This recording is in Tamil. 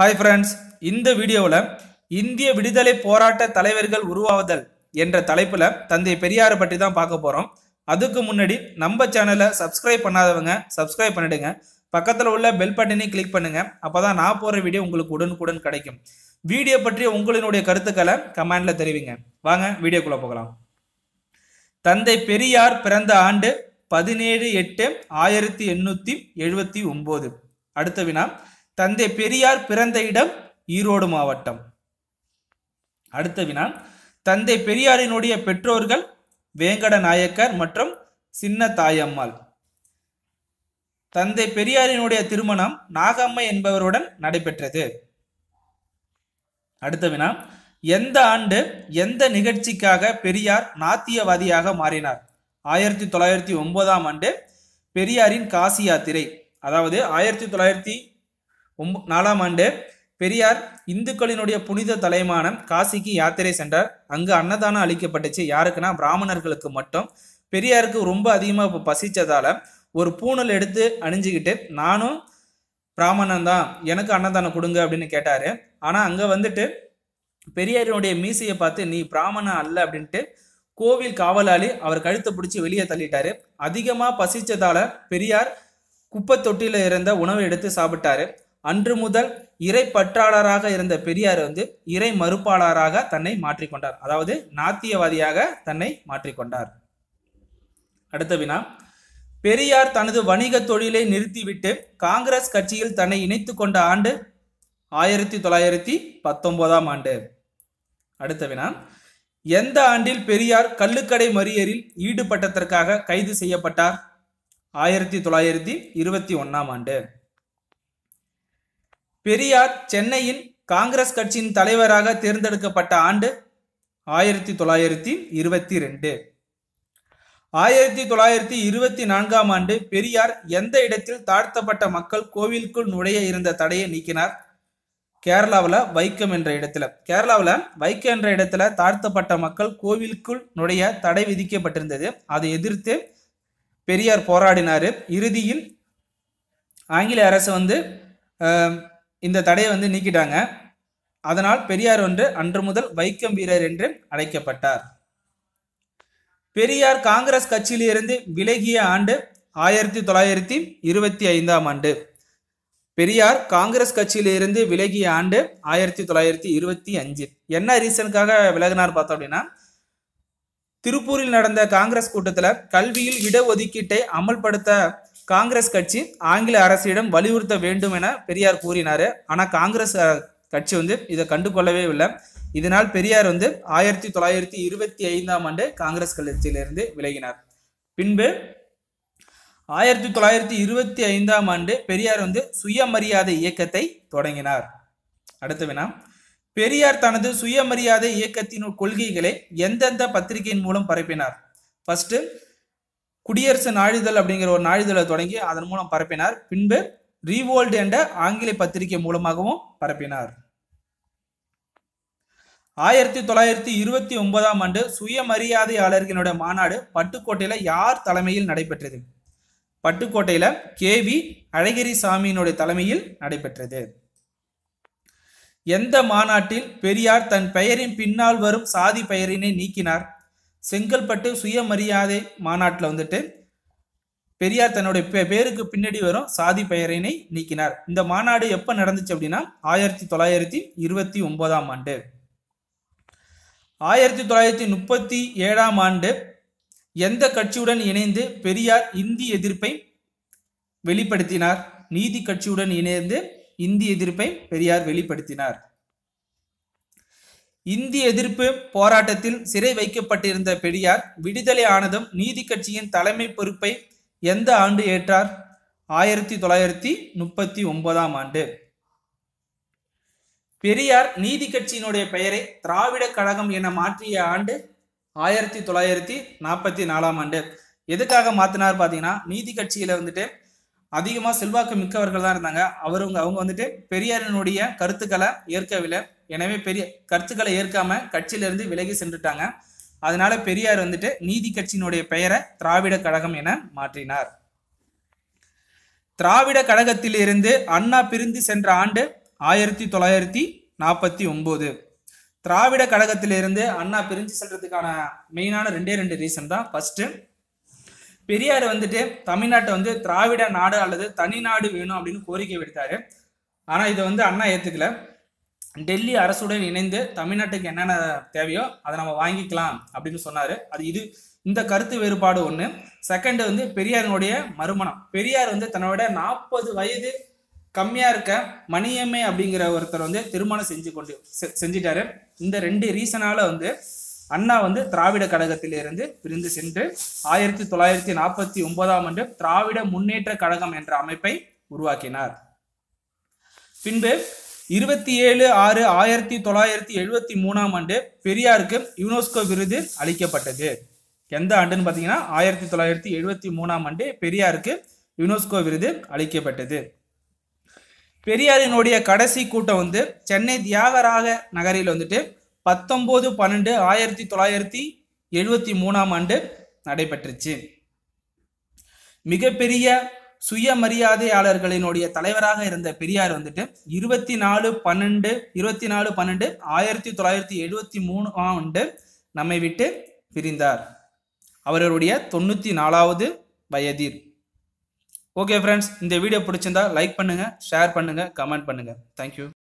ஹாய் ஃப்ரெண்ட்ஸ் இந்த வீடியோவில் இந்திய விடுதலை போராட்ட தலைவர்கள் உருவாவதல் என்ற தலைப்பில் தந்தை பெரியாரை பற்றி தான் பார்க்க போகிறோம் அதுக்கு முன்னாடி நம்ம சேனலை சப்ஸ்கிரைப் பண்ணாதவங்க சப்ஸ்கிரைப் பண்ணிடுங்க பக்கத்தில் உள்ள பெல் பட்டனையும் கிளிக் பண்ணுங்கள் அப்போ தான் நான் போகிற வீடியோ உங்களுக்கு உடனுக்குடன் கிடைக்கும் வீடியோ பற்றிய உங்களினுடைய கருத்துக்களை கமெண்டில் தெரிவிங்க வாங்க வீடியோக்குள்ளே போகலாம் தந்தை பெரியார் பிறந்த ஆண்டு பதினேழு எட்டு ஆயிரத்தி எண்ணூற்றி எழுபத்தி ஒம்பது அடுத்த வினா தந்தை பெரியார் பிறந்த இடம் ஈரோடு மாவட்டம் அடுத்த வினா தந்தை பெரியாரினுடைய பெற்றோர்கள் வேங்கட நாயக்கர் மற்றும் சின்ன தாயம்மாள் தந்தை பெரியாரினுடைய திருமணம் நாகம்மை என்பவருடன் நடைபெற்றது அடுத்த வினா எந்த ஆண்டு எந்த நிகழ்ச்சிக்காக பெரியார் நாத்தியவாதியாக மாறினார் ஆயிரத்தி தொள்ளாயிரத்தி ஒன்பதாம் ஆண்டு பெரியாரின் காசி யாத்திரை அதாவது ஆயிரத்தி தொள்ளாயிரத்தி ஒம்ப நாலாம் ஆண்டு பெரியார் இந்துக்களினுடைய புனித தலைமான காசிக்கு யாத்திரை சென்றார் அங்கு அன்னதானம் அளிக்கப்பட்டுச்சு யாருக்குன்னா பிராமணர்களுக்கு மட்டும் பெரியாருக்கு ரொம்ப அதிகமாக இப்போ பசித்ததால் ஒரு பூணல் எடுத்து அணிஞ்சுக்கிட்டு நானும் பிராமணன் தான் எனக்கு அன்னதானம் கொடுங்க அப்படின்னு கேட்டார் ஆனால் அங்கே வந்துட்டு பெரியாரினுடைய மீசையை பார்த்து நீ பிராமணன் அல்ல அப்படின்ட்டு கோவில் காவலாளி அவர் கழுத்தை பிடிச்சி வெளியே தள்ளிட்டாரு அதிகமாக பசித்ததால் பெரியார் குப்பை தொட்டியில் இருந்த உணவை எடுத்து சாப்பிட்டாரு அன்று முதல் இறை பற்றாளராக இருந்த பெரியார் வந்து இறை மறுப்பாளராக தன்னை மாற்றிக்கொண்டார் அதாவது நாத்தியவாதியாக தன்னை மாற்றிக்கொண்டார் அடுத்த வினா பெரியார் தனது வணிக தொழிலை நிறுத்திவிட்டு காங்கிரஸ் கட்சியில் தன்னை இணைத்து கொண்ட ஆண்டு ஆயிரத்தி தொள்ளாயிரத்தி பத்தொன்பதாம் ஆண்டு அடுத்த வினா எந்த ஆண்டில் பெரியார் கள்ளுக்கடை மறியலில் ஈடுபட்டதற்காக கைது செய்யப்பட்டார் ஆயிரத்தி தொள்ளாயிரத்தி இருபத்தி ஒன்றாம் ஆண்டு பெரியார் சென்னையின் காங்கிரஸ் கட்சியின் தலைவராக தேர்ந்தெடுக்கப்பட்ட ஆண்டு ஆயிரத்தி தொள்ளாயிரத்தி இருபத்தி ரெண்டு ஆயிரத்தி தொள்ளாயிரத்தி இருபத்தி நான்காம் ஆண்டு பெரியார் எந்த இடத்தில் தாழ்த்தப்பட்ட மக்கள் கோவிலுக்குள் நுழைய இருந்த தடையை நீக்கினார் கேரளாவில் வைக்கம் என்ற இடத்துல கேரளாவில் வைக்கம் என்ற இடத்துல தாழ்த்தப்பட்ட மக்கள் கோவிலுக்குள் நுழைய தடை விதிக்கப்பட்டிருந்தது அதை எதிர்த்து பெரியார் போராடினார் இறுதியில் ஆங்கில அரசு வந்து இந்த தடையை வந்து நீக்கிட்டாங்க அதனால் பெரியார் ஒன்று அன்று முதல் வைக்கம் வீரர் என்று அழைக்கப்பட்டார் பெரியார் காங்கிரஸ் கட்சியிலிருந்து விலகிய ஆண்டு ஆயிரத்தி தொள்ளாயிரத்தி இருபத்தி ஐந்தாம் ஆண்டு பெரியார் காங்கிரஸ் கட்சியிலிருந்து விலகிய ஆண்டு ஆயிரத்தி தொள்ளாயிரத்தி இருபத்தி அஞ்சு என்ன ரீசனுக்காக விலகினார் பார்த்தோம் அப்படின்னா திருப்பூரில் நடந்த காங்கிரஸ் கூட்டத்தில் கல்வியில் இடஒதுக்கீட்டை அமல்படுத்த காங்கிரஸ் கட்சி ஆங்கில அரசிடம் வலியுறுத்த வேண்டும் என பெரியார் கூறினார் ஆனால் காங்கிரஸ் கட்சி வந்து இதை கண்டு கொள்ளவே இல்லை இதனால் பெரியார் வந்து ஆயிரத்தி தொள்ளாயிரத்தி இருபத்தி ஐந்தாம் ஆண்டு காங்கிரஸ் கட்சியிலிருந்து விலகினார் பின்பு ஆயிரத்தி தொள்ளாயிரத்தி இருபத்தி ஐந்தாம் ஆண்டு பெரியார் வந்து சுயமரியாதை இயக்கத்தை தொடங்கினார் அடுத்த வினா பெரியார் தனது சுயமரியாதை இயக்கத்தின் கொள்கைகளை எந்தெந்த பத்திரிகையின் மூலம் பரப்பினார் ஃபர்ஸ்ட் குடியரசு நாளிதழ் அப்படிங்கிற ஒரு நாளிதழை தொடங்கி அதன் மூலம் பரப்பினார் பின்பு ரீவோல்டு என்ற ஆங்கில பத்திரிகை மூலமாகவும் பரப்பினார் ஆயிரத்தி தொள்ளாயிரத்தி இருபத்தி ஒன்பதாம் ஆண்டு சுயமரியாதையாளர்களுடைய மாநாடு பட்டுக்கோட்டையில யார் தலைமையில் நடைபெற்றது பட்டுக்கோட்டையில கே வி அழகிரி சாமியினுடைய தலைமையில் நடைபெற்றது எந்த மாநாட்டில் பெரியார் தன் பெயரின் பின்னால் வரும் சாதி பெயரினை நீக்கினார் செங்கல்பட்டு சுயமரியாதை மாநாட்டில் வந்துட்டு பெரியார் தன்னுடைய பேருக்கு பின்னாடி வரும் சாதி பெயரினை நீக்கினார் இந்த மாநாடு எப்போ நடந்துச்சு அப்படின்னா ஆயிரத்தி தொள்ளாயிரத்தி இருபத்தி ஒன்பதாம் ஆண்டு ஆயிரத்தி தொள்ளாயிரத்தி முப்பத்தி ஏழாம் ஆண்டு எந்த கட்சியுடன் இணைந்து பெரியார் இந்தி எதிர்ப்பை வெளிப்படுத்தினார் நீதி கட்சியுடன் இணைந்து இந்தி எதிர்ப்பை பெரியார் வெளிப்படுத்தினார் இந்திய எதிர்ப்பு போராட்டத்தில் சிறை வைக்கப்பட்டிருந்த பெரியார் விடுதலை ஆனதும் நீதி கட்சியின் தலைமை பொறுப்பை எந்த ஆண்டு ஏற்றார் ஆயிரத்தி தொள்ளாயிரத்தி முப்பத்தி ஒன்பதாம் ஆண்டு பெரியார் நீதி கட்சியினுடைய பெயரை திராவிட கழகம் என மாற்றிய ஆண்டு ஆயிரத்தி தொள்ளாயிரத்தி நாற்பத்தி நாலாம் ஆண்டு எதுக்காக மாத்தினார் பார்த்தீங்கன்னா நீதி கட்சியில் வந்துட்டு அதிகமாக செல்வாக்கு மிக்கவர்கள் தான் இருந்தாங்க அவருங்க அவங்க வந்துட்டு பெரியாரினுடைய கருத்துக்களை ஏற்கவில்லை எனவே பெரிய கருத்துக்களை ஏற்காம கட்சியிலிருந்து விலகி சென்றுட்டாங்க அதனால பெரியார் வந்துட்டு நீதி கட்சியினுடைய பெயரை திராவிட கழகம் என மாற்றினார் திராவிட கழகத்தில் இருந்து அண்ணா பிரிந்து சென்ற ஆண்டு ஆயிரத்தி தொள்ளாயிரத்தி நாற்பத்தி ஒன்பது திராவிட கழகத்தில் இருந்து அண்ணா பிரிஞ்சு செல்றதுக்கான மெயினான ரெண்டே ரெண்டு ரீசன் தான் ஃபர்ஸ்ட் பெரியார் வந்துட்டு தமிழ்நாட்டை வந்து திராவிட நாடு அல்லது தனி நாடு வேணும் அப்படின்னு கோரிக்கை விடுத்தாரு ஆனால் இதை வந்து அண்ணா ஏற்றுக்கல டெல்லி அரசுடன் இணைந்து தமிழ்நாட்டுக்கு என்னென்ன தேவையோ அதை நம்ம வாங்கிக்கலாம் அப்படின்னு சொன்னார் அது இது இந்த கருத்து வேறுபாடு ஒன்று செகண்ட் வந்து பெரியாரினுடைய மறுமணம் பெரியார் வந்து தன்னோட நாற்பது வயது கம்மியாக இருக்க மணியம்மை அப்படிங்கிற ஒருத்தர் வந்து திருமணம் செஞ்சு கொண்டு செஞ்சிட்டாரு இந்த ரெண்டு ரீசனால் வந்து அண்ணா வந்து திராவிட கழகத்திலிருந்து பிரிந்து சென்று ஆயிரத்தி தொள்ளாயிரத்தி நாற்பத்தி ஒன்பதாம் ஆண்டு திராவிட முன்னேற்ற கழகம் என்ற அமைப்பை உருவாக்கினார் பின்பு இருபத்தி ஏழு ஆறு ஆயிரத்தி தொள்ளாயிரத்தி எழுபத்தி மூணாம் ஆண்டு பெரியாருக்கு யுனெஸ்கோ விருது அளிக்கப்பட்டது எந்த ஆண்டுன்னு பார்த்தீங்கன்னா ஆயிரத்தி தொள்ளாயிரத்தி எழுபத்தி மூணாம் ஆண்டு பெரியாருக்கு யுனெஸ்கோ விருது அளிக்கப்பட்டது பெரியாரினுடைய கடைசி கூட்டம் வந்து சென்னை தியாகராக நகரில் வந்துட்டு பத்தொம்போது பன்னெண்டு ஆயிரத்தி தொள்ளாயிரத்தி எழுபத்தி மூணாம் ஆண்டு நடைபெற்றுச்சு மிகப்பெரிய சுயமரியாதையாளர்களினுடைய தலைவராக இருந்த பெரியார் வந்துட்டு இருபத்தி நாலு பன்னெண்டு இருபத்தி நாலு பன்னெண்டு ஆயிரத்தி தொள்ளாயிரத்தி எழுபத்தி மூணு ஆண்டு நம்மை விட்டு பிரிந்தார் அவருடைய தொண்ணூற்றி நாலாவது வயதில் ஓகே ஃப்ரெண்ட்ஸ் இந்த வீடியோ பிடிச்சிருந்தா லைக் பண்ணுங்கள் ஷேர் பண்ணுங்கள் கமெண்ட் பண்ணுங்கள் தேங்க்யூ